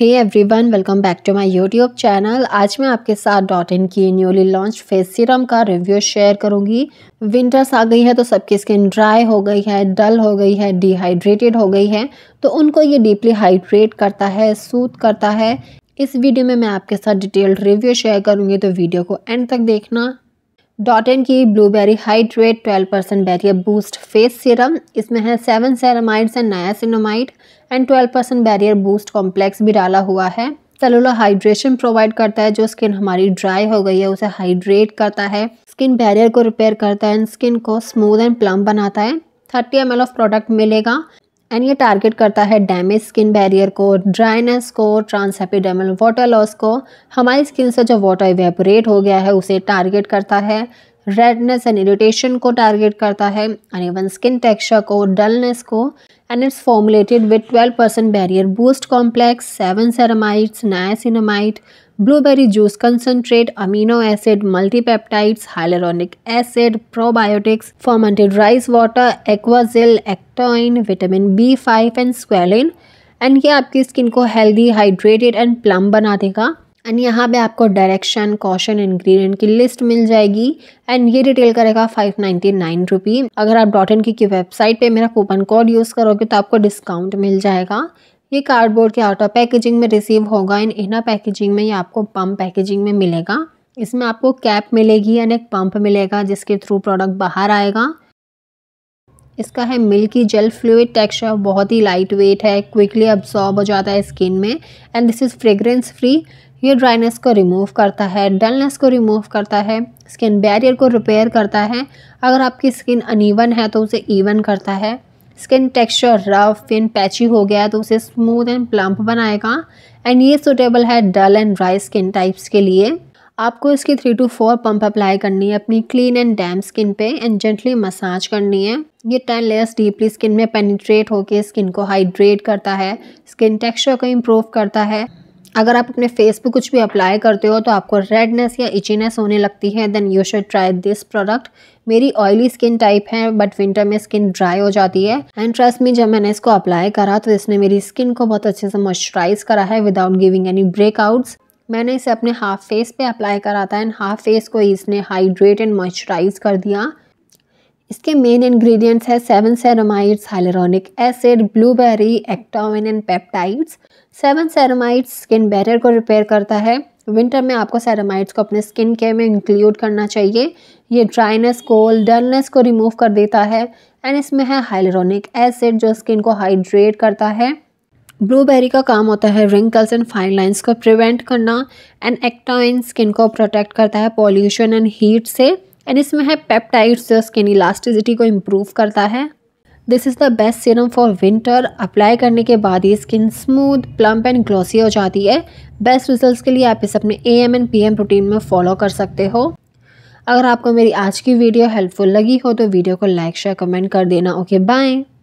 hey everyone welcome back to my YouTube channel आज मैं आपके साथ डॉट इन की न्यूली लॉन्च फेस सीरम का रिव्यू शेयर करूंगी विंटर्स आ गई है तो सबकी स्किन ड्राई हो गई है डल हो गई है डिहाइड्रेटेड हो गई है तो उनको ये डीपली हाइड्रेट करता है सूत करता है इस वीडियो में मैं आपके साथ डिटेल्ड रिव्यू शेयर करूंगी तो वीडियो को एंड तक देखना डॉटन की blueberry hydrate 12 percent barrier boost face serum इसमें है seven ceramides and niacinamide and 12 percent barrier boost complex भी डाला हुआ है सेलुलर हाइड्रेशन प्रोवाइड करता है जो स्किन हमारी ड्राई हो गई है उसे हाइड्रेट करता है स्किन बैरियर को रिपेयर करता है एंड स्किन को स्मूद एंड प्लम बनाता है थर्टी एम ऑफ प्रोडक्ट मिलेगा एंड ये टारगेट करता है डैमेज स्किन बैरियर को ड्राइनेस को ट्रांसहेपिडेमल वाटर लॉस को हमारी स्किन से जो वाटर इवेपोरेट हो गया है उसे टारगेट करता है रेडनेस एंड इरिटेशन को टारगेट करता है एंड इवन स्किन टेक्सचर को डलनेस को and it's formulated with 12 percent barrier boost complex seven ceramides niacinamide blueberry juice concentrate amino acid multipeptides hyaluronic acid probiotics fermented rice water aquaxyl ectoin vitamin B five and squalane and ये आपकी skin को healthy hydrated and plum बना देगा and यहाँ पे आपको direction caution ingredient की list मिल जाएगी एंड ये रिटेल करेगा फाइव नाइन्टी नाइन रुपी अगर आप डॉट इन की वेबसाइट पे मेरा कूपन कोड यूज़ करोगे तो आपको डिस्काउंट मिल जाएगा ये कार्डबोर्ड के आउटर पैकेजिंग में रिसीव होगा एंड इनर पैकेजिंग में ये आपको पम्प पैकेजिंग में मिलेगा इसमें आपको कैप मिलेगी एंड एक पम्प मिलेगा जिसके थ्रू प्रोडक्ट बाहर आएगा इसका है मिल्की जेल फ्लूड टेक्सचर बहुत ही लाइट वेट है क्विकली अब्सॉर्ब हो जाता है स्किन में and this is fragrance free ये ड्राइनेस को रिमूव करता है डलनेस को रिमूव करता है स्किन बैरियर को रिपेयर करता है अगर आपकी स्किन अनइवन है तो उसे इवन करता है स्किन टेक्सचर रफ फिन पैची हो गया तो उसे स्मूथ एंड प्लम्प बनाएगा एंड ये सूटेबल है dull and dry skin types के लिए आपको इसकी three to four pump apply करनी है अपनी क्लीन एंड डैम स्किन पे एंड जेंटली मसाज करनी है ये टेन लेयर्स डीपली स्किन में पेनिट्रेट होकर स्किन को हाइड्रेट करता है स्किन टेक्सचर को इम्प्रूव करता है अगर आप अपने फेस पे कुछ भी अप्लाई करते हो तो आपको रेडनेस या इचीनेस होने लगती है then you should try this product मेरी ऑयली स्किन टाइप है बट विंटर में स्किन ड्राई हो जाती है एंड ट्रस्ट में जब मैंने इसको अप्लाई करा तो इसने मेरी स्किन को बहुत अच्छे से मॉइस्चराइज करा है विदाउट गिविंग एनी ब्रेकआउट्स मैंने इसे अपने हाफ फेस पे अप्लाई करा था एंड हाफ फेस को इसने हाइड्रेट एंड मॉइस्चराइज कर दिया इसके मेन इंग्रेडिएंट्स है seven ceramides hyaluronic acid blueberry ectoin and peptides seven ceramides skin barrier को रिपेयर करता है विंटर में आपको सेरामाइड्स को अपने स्किन केयर में इंक्लूड करना चाहिए ये ड्राइनेस को डलनेस को रिमूव कर देता है एंड इसमें है हाइलोरिक एसिड जो स्किन को हाइड्रेट करता है ब्लूबेरी का काम होता है रिंकल्स एंड फाइन लाइन्स को प्रिवेंट करना एंड एक्टाइन स्किन को प्रोटेक्ट करता है पॉल्यूशन एंड हीट से एंड इसमें है पेप्टाइड्स जो स्किन इलास्टिसिटी को इम्प्रूव करता है this is the best serum for winter apply करने के बाद ये skin smooth plump and glossy हो जाती है बेस्ट रिजल्ट्स के लिए आप इसे अपने A M and P M routine में फॉलो कर सकते हो अगर आपको मेरी आज की वीडियो हेल्पफुल लगी हो तो वीडियो को लाइक शेयर कमेंट कर देना ओके okay, बाय